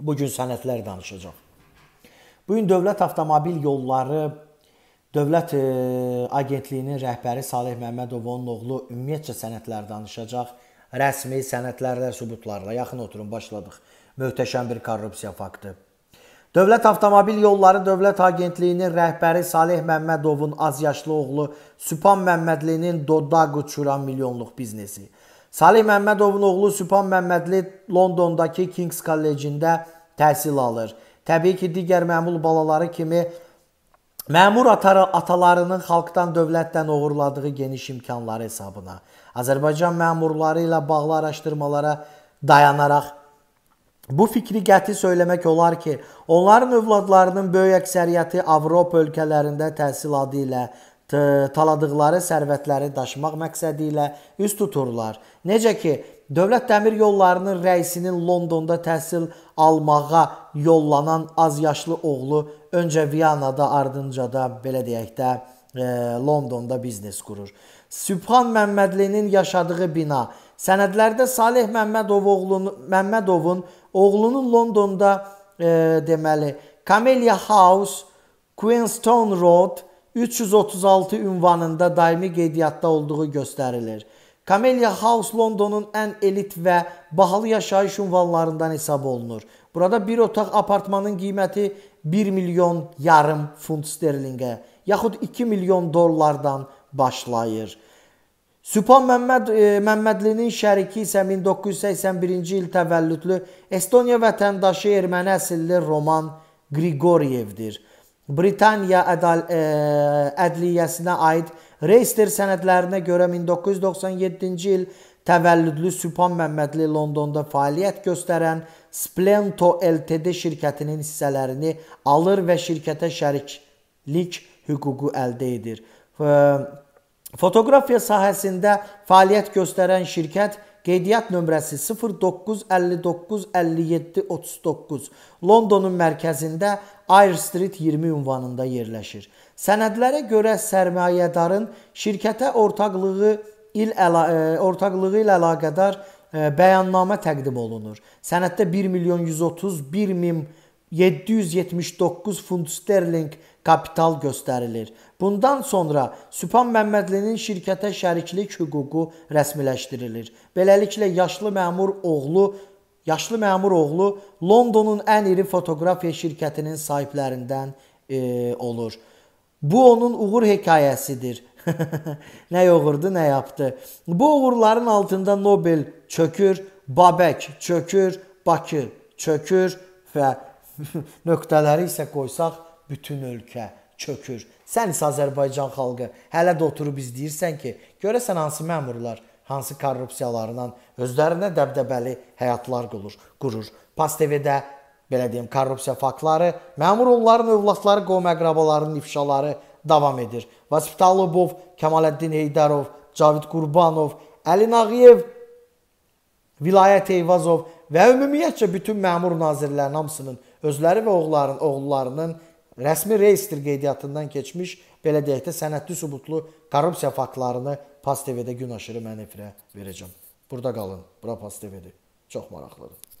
Bu gün sənədlər danışacaq. Bu gün Dövlət Avtomobil Yolları Dövlət e, Agentliyinin rəhbəri Salih Məmmədovun oğlu ümumiyyətcə sənədlər danışacaq. Rəsmi sənədlərlə, sübutlarla yaxın oturun başladıq. Möhtəşəm bir korrupsiya faktı. Dövlət Avtomobil Yolları Dövlət Agentliyinin rəhbəri Salih Məmmədovun azyaşlı oğlu Süpan Məmmədlinin Dodaq uçuran milyonluq biznesi Salih Məmmədovun oğlu Sübhan Məmmədli Londondakı Kings Kollecində təhsil alır. Təbii ki, digər məmul balaları kimi məmur atarı, atalarının xalqdan, dövlətdən uğurladığı geniş imkanları hesabına Azərbaycan məmurları ilə bağlı araşdırmalara dayanaraq Bu fikri qəti söyləmək olar ki, onların övladlarının böyük əksəriyyəti Avropa ölkələrində təhsil adı ilə taladıqları sərvətləri daşımaq məqsədi ilə üz tuturlar. Necə ki, Dövlət Dəmir Yollarının rəisinin Londonda təhsil almağa yollanan az yaşlı oğlu öncə Viyanada, ardınca da belə deyək də e, Londonda biznes qurur. Sübhan Məmmədlinin yaşadığı bina sənədlərdə Salih Məmmədov oğlunu Məmmədovun oğlunun Londonda e, deməli Camellia House, Queenstown Road, 336 ünvanında daimi qeydiyyatda olduğu göstərilir. Camellia House Londonun ən elit və bahalı yaşayış ünvanlarından hesab olunur. Burada bir otaq apartmanın qiyməti 1 milyon yarım funt sterlinqə, yaxud 2 milyon dollardan başlayır. Sübhan Məmməd e, Məmmədlinin şəriki isə 1981-ci il təvəllüdlü Estoniya vətəndaşı erməni əsilli Roman Qrigoryevdir. Britaniya ədal, ə, e, ədliyyəsinə aid Reister sənədlərinə görə 1997-ci il təvəllüdlü Sübhan Məmmədli Londonda fəaliyyət göstərən Splento LTD şirkətinin hissələrini alır və şirkətə şəriklik hüququ əldə edir. Fotoqrafiya sahəsində fəaliyyət göstərən şirkət qeydiyyat nömrəsi 09595739 Londonun mərkəzində Air Street 20 ünvanında yerləşir. Sənədlərə görə sərmayədarın şirkətə ortaqlığı il əla e, ortaqlığı ilə əlaqədar e, bəyannamə təqdim olunur. Sənəddə 1 milyon 131 min 779 funt sterling kapital göstərilir. Bundan sonra Sübhan Məmmədlinin şirkətə şəriklik hüququ rəsmiləşdirilir. Beləliklə yaşlı məmur oğlu yaşlı məmur oğlu Londonun ən iri fotoqrafiya şirkətinin sahiblərindən e, olur. Bu onun uğur hekayəsidir. nə yoğurdu, nə yaptı. Bu uğurların altında Nobel çökür, Babək çökür, Bakı çökür və nöqtələri isə qoysaq bütün ölkə çökür. Sən isə Azərbaycan xalqı hələ də oturub izləyirsən ki, görəsən hansı məmurlar hansı korrupsiyalarla özlərinə dəbdəbəli həyatlar qurur. qurur. Pas TV-də belə deyim, korrupsiya faktları, məmur onların övladları, qovm əqrabalarının ifşaları davam edir. Vasif Talıbov, Kemaləddin Heydərov, Cavid Qurbanov, Əli Nağıyev, Vilayət Eyvazov və ümumiyyətcə bütün məmur nazirlərin hamısının özləri və oğulların, oğullarının rəsmi reyestr qeydiyyatından keçmiş, belə deyək də sənədli sübutlu korrupsiya faktlarını Pas TV-də gün aşırı mən efirə verəcəm. Burada qalın. Bura Pas TV-dir. Çox maraqlıdır.